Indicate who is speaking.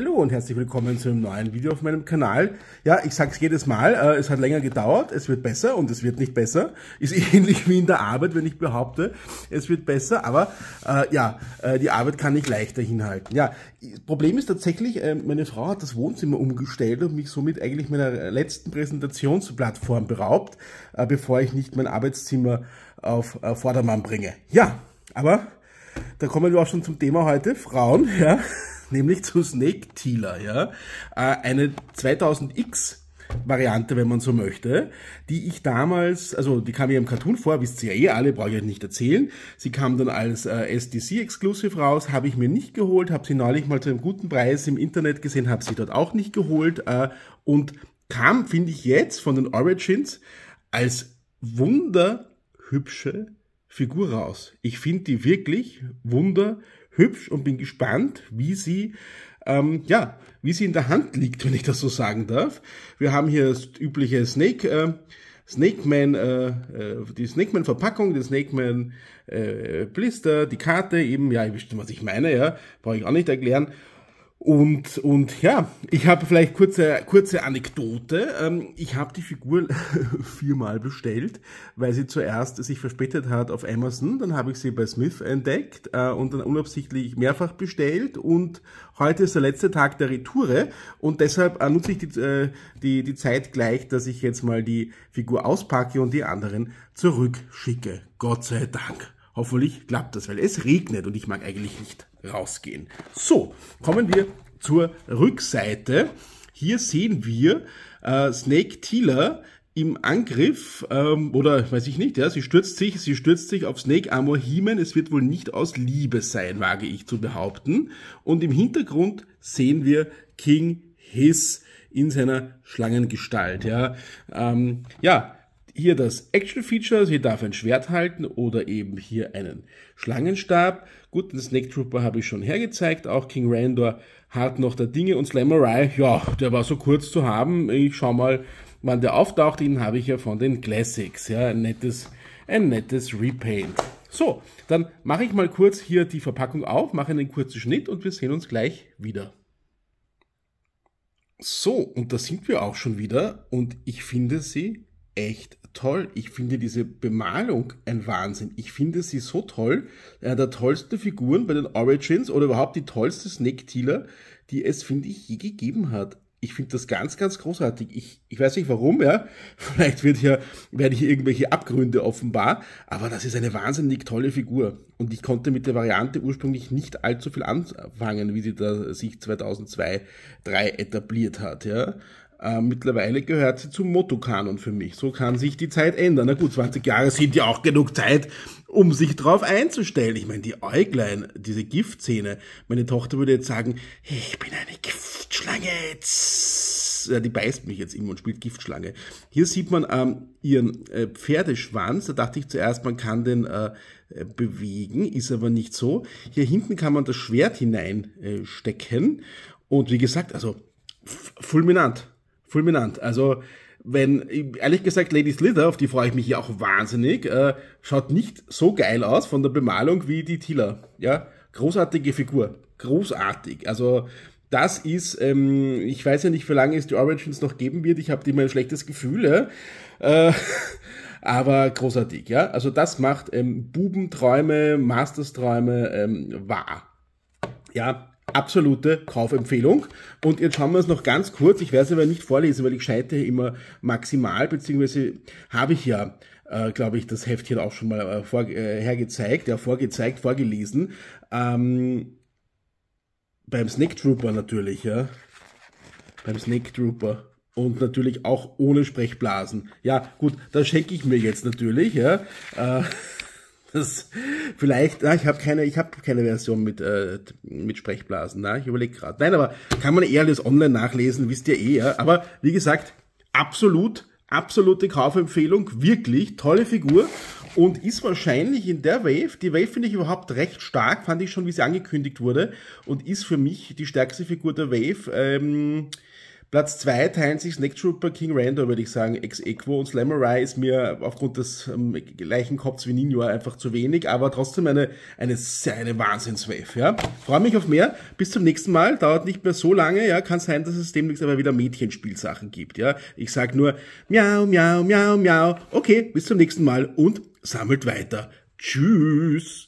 Speaker 1: Hallo und herzlich willkommen zu einem neuen Video auf meinem Kanal. Ja, ich sag's jedes Mal, äh, es hat länger gedauert, es wird besser und es wird nicht besser. Ist ähnlich wie in der Arbeit, wenn ich behaupte, es wird besser, aber äh, ja, äh, die Arbeit kann ich leichter hinhalten. Ja, Problem ist tatsächlich, äh, meine Frau hat das Wohnzimmer umgestellt und mich somit eigentlich meiner letzten Präsentationsplattform beraubt, äh, bevor ich nicht mein Arbeitszimmer auf äh, Vordermann bringe. Ja, aber da kommen wir auch schon zum Thema heute, Frauen, ja. nämlich zu Snake Tealer, ja. Äh, eine 2000X Variante, wenn man so möchte, die ich damals, also die kam ja im Cartoon vor, wisst ihr ja eh alle, brauche ich euch nicht erzählen. Sie kam dann als äh, SDC Exclusive raus, habe ich mir nicht geholt, habe sie neulich mal zu einem guten Preis im Internet gesehen, habe sie dort auch nicht geholt äh, und kam, finde ich jetzt von den Origins als wunderhübsche Figur raus. Ich finde die wirklich wunderhübsch hübsch und bin gespannt, wie sie ähm, ja, wie sie in der Hand liegt, wenn ich das so sagen darf. Wir haben hier das übliche Snake, äh, Snake Man, äh, äh, die Snake Man Verpackung, die Snake Man äh, Blister, die Karte eben, ja, ihr wisst schon, was ich meine, ja, brauche ich auch nicht erklären. Und, und ja, ich habe vielleicht kurze, kurze Anekdote. Ähm, ich habe die Figur viermal bestellt, weil sie zuerst sich verspätet hat auf Amazon. Dann habe ich sie bei Smith entdeckt äh, und dann unabsichtlich mehrfach bestellt. Und heute ist der letzte Tag der Retoure. Und deshalb äh, nutze ich die, äh, die, die Zeit gleich, dass ich jetzt mal die Figur auspacke und die anderen zurückschicke. Gott sei Dank. Hoffentlich klappt das, weil es regnet und ich mag eigentlich nicht rausgehen. So, kommen wir zur Rückseite. Hier sehen wir äh, Snake Tealer im Angriff, ähm, oder weiß ich nicht, ja, sie stürzt sich, sie stürzt sich auf Snake Armor Heeman. Es wird wohl nicht aus Liebe sein, wage ich zu behaupten. Und im Hintergrund sehen wir King Hiss in seiner Schlangengestalt, ja. Ähm, ja, hier das Action-Feature, also hier darf ein Schwert halten oder eben hier einen Schlangenstab. Gut, den Snake Trooper habe ich schon hergezeigt, auch King Randor hat noch der Dinge und Slammerai, ja, der war so kurz zu haben. Ich schau mal, wann der auftaucht, den habe ich ja von den Classics, ja, ein nettes, ein nettes Repaint. So, dann mache ich mal kurz hier die Verpackung auf, mache einen kurzen Schnitt und wir sehen uns gleich wieder. So, und da sind wir auch schon wieder und ich finde sie echt toll. Ich finde diese Bemalung ein Wahnsinn. Ich finde sie so toll. Eine äh, der tollsten Figuren bei den Origins oder überhaupt die tollste Snake Tealer, die es, finde ich, je gegeben hat. Ich finde das ganz, ganz großartig. Ich, ich weiß nicht warum, ja. Vielleicht wird hier, werden hier irgendwelche Abgründe offenbar, aber das ist eine wahnsinnig tolle Figur. Und ich konnte mit der Variante ursprünglich nicht allzu viel anfangen, wie sie da sich 2002, 2003 etabliert hat, ja. Äh, mittlerweile gehört sie zum Motto-Kanon für mich. So kann sich die Zeit ändern. Na gut, 20 Jahre sind ja auch genug Zeit, um sich drauf einzustellen. Ich meine, die Äuglein, diese Giftszene. Meine Tochter würde jetzt sagen, ich bin eine Giftschlange. Ja, die beißt mich jetzt immer und spielt Giftschlange. Hier sieht man ähm, ihren äh, Pferdeschwanz. Da dachte ich zuerst, man kann den äh, bewegen, ist aber nicht so. Hier hinten kann man das Schwert hineinstecken. und wie gesagt, also fulminant fulminant. Also, wenn, ehrlich gesagt, Lady Slither, auf die freue ich mich ja auch wahnsinnig, äh, schaut nicht so geil aus von der Bemalung wie die Tila. Ja, großartige Figur. Großartig. Also, das ist, ähm, ich weiß ja nicht, wie lange es die Origins noch geben wird. Ich habe immer ein schlechtes Gefühl. Ja? Äh, aber großartig, ja. Also das macht ähm, Bubenträume, Mastersträume ähm, wahr. Ja, absolute Kaufempfehlung. Und jetzt schauen wir es noch ganz kurz, ich werde es aber nicht vorlesen, weil ich scheitere immer maximal, beziehungsweise habe ich ja äh, glaube ich, das Heftchen auch schon mal äh, vor, äh, hergezeigt, ja, vorgezeigt, vorgelesen. Ähm, beim Snake Trooper natürlich, ja. Beim Snake Trooper. Und natürlich auch ohne Sprechblasen. Ja, gut, das schenke ich mir jetzt natürlich, ja. Äh, Das, vielleicht, na, ich habe keine, ich habe keine Version mit äh, mit Sprechblasen. Na, ich überlege gerade. Nein, aber kann man eher alles online nachlesen, wisst ihr eh. Ja? Aber wie gesagt, absolut, absolute Kaufempfehlung, wirklich tolle Figur und ist wahrscheinlich in der Wave. Die Wave finde ich überhaupt recht stark, fand ich schon, wie sie angekündigt wurde und ist für mich die stärkste Figur der Wave. Ähm, Platz 2 teilen sich Snake Trooper, King Randor, würde ich sagen, ex equo und Slammerai ist mir aufgrund des ähm, gleichen Kopfs wie Ninja einfach zu wenig, aber trotzdem eine, eine, eine Wahnsinnswave, ja. Freue mich auf mehr. Bis zum nächsten Mal. Dauert nicht mehr so lange, ja. Kann sein, dass es demnächst aber wieder Mädchenspielsachen gibt, ja. Ich sag nur, miau, miau, miau, miau. Okay, bis zum nächsten Mal und sammelt weiter. Tschüss.